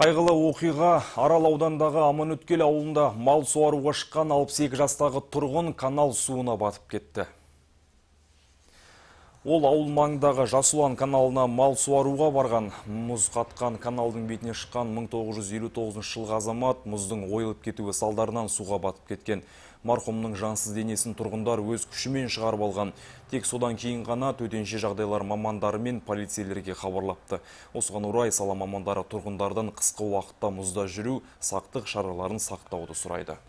Қайғылы оқиға Арал аудандағы өткел ауылында мал суаруға шыққан 62 жастағы тұрғын канал суына батып кетті. Ол ауыл маңдағы Жасулан каналына мал суаруға барған. Мұз қатқан каналдың бетіне шыққан 1959 жылғы азамат мұздың ойылып кетуі салдарынан суға батып кеткен. Марқұмның жансыз денесін тұрғындар өз күшімен шығарып алған. Тек содан кейін ғана төтенше жағдайлар мамандары мен полицейлерге хабарлапты. Осыған орай сала мамандары тұрғындардан қысқы уақытта мұзда жүру, сақтық шараларын сақтауды сұрайды.